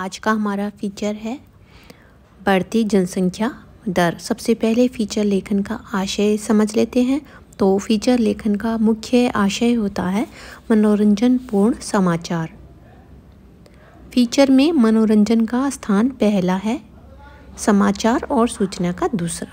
आज का हमारा फीचर है बढ़ती जनसंख्या दर सबसे पहले फीचर लेखन का आशय समझ लेते हैं तो फीचर लेखन का मुख्य आशय होता है मनोरंजन पूर्ण समाचार फीचर में मनोरंजन का स्थान पहला है समाचार और सूचना का दूसरा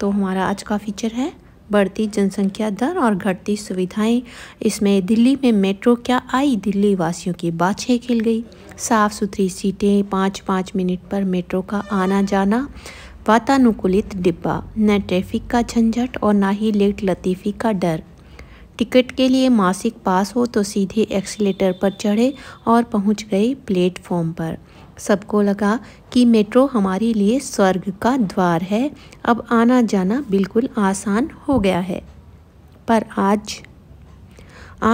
तो हमारा आज का फीचर है बढ़ती जनसंख्या दर और घटती सुविधाएं इसमें दिल्ली में मेट्रो क्या आई दिल्ली वासियों की बाछे खिल गई साफ़ सुथरी सीटें पाँच पाँच मिनट पर मेट्रो का आना जाना वातानुकूलित डिब्बा न ट्रैफिक का झंझट और ना ही लेट लतीफ़ी का डर टिकट के लिए मासिक पास हो तो सीधे एक्सीटर पर चढ़े और पहुंच गए प्लेटफॉर्म पर सबको लगा कि मेट्रो हमारे लिए स्वर्ग का द्वार है अब आना जाना बिल्कुल आसान हो गया है पर आज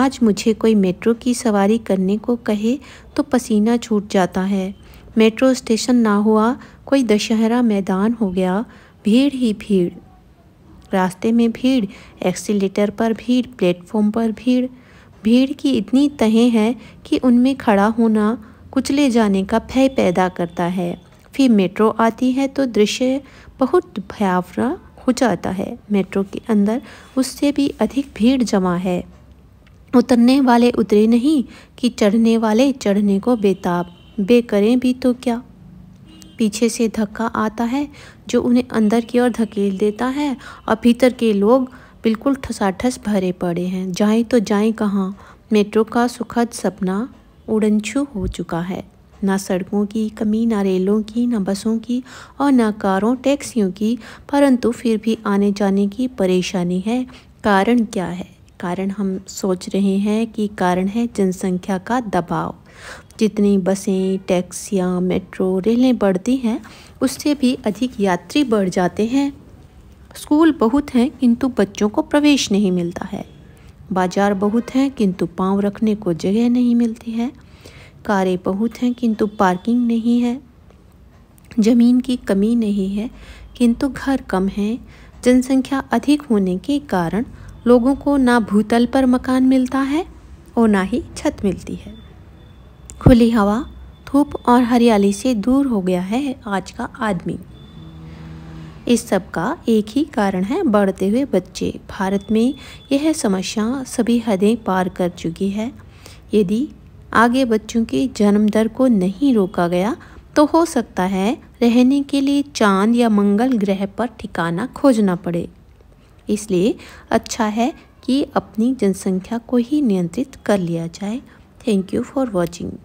आज मुझे कोई मेट्रो की सवारी करने को कहे तो पसीना छूट जाता है मेट्रो स्टेशन ना हुआ कोई दशहरा मैदान हो गया भीड़ ही भीड़ रास्ते में भीड़ एक्सीटर पर भीड़ प्लेटफॉर्म पर भीड़ भीड़ की इतनी तहें हैं कि उनमें खड़ा होना कुचले जाने का भय पैदा करता है फिर मेट्रो आती है तो दृश्य बहुत भयावरा हो जाता है मेट्रो के अंदर उससे भी अधिक भीड़ जमा है उतरने वाले उतरे नहीं कि चढ़ने वाले चढ़ने को बेताब बेकरें भी तो क्या पीछे से धक्का आता है जो उन्हें अंदर की ओर धकेल देता है और भीतर के लोग बिल्कुल ठसाठस भरे पड़े हैं जाएं तो जाएं कहाँ मेट्रो का सुखद सपना उड़नछू हो चुका है ना सड़कों की कमी ना रेलों की ना बसों की और ना कारों टैक्सियों की परंतु फिर भी आने जाने की परेशानी है कारण क्या है कारण हम सोच रहे हैं कि कारण है जनसंख्या का दबाव जितनी बसें टैक्सियाँ मेट्रो रेलें बढ़ती हैं उससे भी अधिक यात्री बढ़ जाते हैं स्कूल बहुत हैं किंतु बच्चों को प्रवेश नहीं मिलता है बाजार बहुत हैं किंतु पाँव रखने को जगह नहीं मिलती है कारें बहुत हैं किंतु पार्किंग नहीं है ज़मीन की कमी नहीं है किंतु घर कम हैं जनसंख्या अधिक होने के कारण लोगों को ना भूतल पर मकान मिलता है और ना ही छत मिलती है खुली हवा धूप और हरियाली से दूर हो गया है आज का आदमी इस सब का एक ही कारण है बढ़ते हुए बच्चे भारत में यह समस्या सभी हदें पार कर चुकी है यदि आगे बच्चों की जन्म दर को नहीं रोका गया तो हो सकता है रहने के लिए चांद या मंगल ग्रह पर ठिकाना खोजना पड़े इसलिए अच्छा है कि अपनी जनसंख्या को ही नियंत्रित कर लिया जाए थैंक यू फॉर वॉचिंग